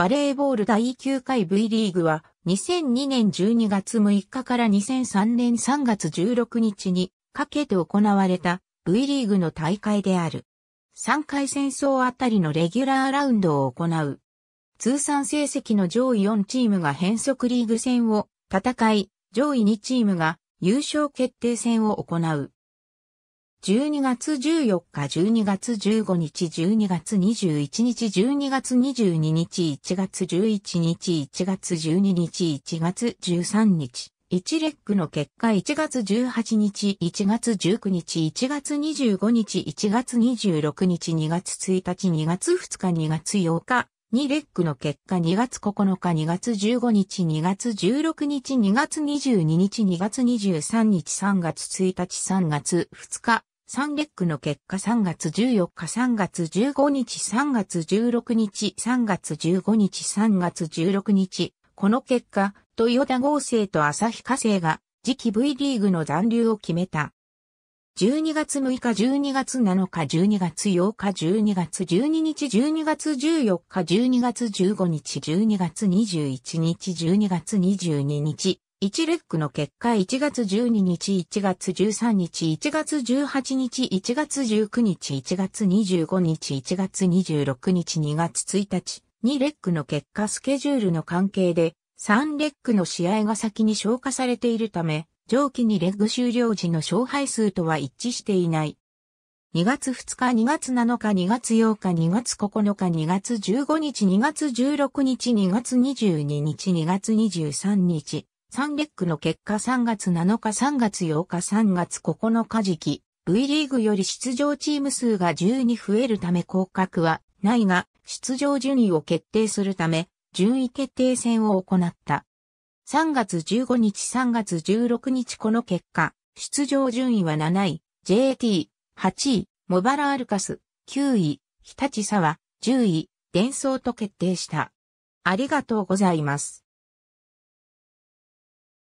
バレーボール第9回 V リーグは2002年12月6日から2003年3月16日にかけて行われた V リーグの大会である。3回戦争あたりのレギュラーラウンドを行う。通算成績の上位4チームが変則リーグ戦を戦い、上位2チームが優勝決定戦を行う。12月14日、12月15日、12月21日、12月22日、1月11日、1月12日、1月13日。1レックの結果1月18日、1月19日、1月25日、1月26日、2月1日、2月2日、2月8日、2レックの結果2月9日、2月15日、2月16日、2月22日、2月23日、3月1日、3月2日、サンレックの結果3月14日3月15日3月16日3月15日3月16日、この結果、豊田合成と日化成が次期 V リーグの残留を決めた。12月6日、12月7日、12月8日、12月12日、12月14日、12月15日、12月21日、12月22日、1レックの結果1月12日1月13日1月18日1月19日1月25日1月26日2月1日2レックの結果スケジュールの関係で3レックの試合が先に消化されているため上記にレッグ終了時の勝敗数とは一致していない。2月2日、2月7日、2月8日、2月9日、2月15日、2月16日、2月22日、2月23日、サンレックの結果3月7日3月8日3月9日時期、V リーグより出場チーム数が10に増えるため降格はないが、出場順位を決定するため、順位決定戦を行った。3月15日3月16日この結果、出場順位は7位、JT、8位、モバラアルカス、9位、日立沢、10位、伝送と決定した。ありがとうございます。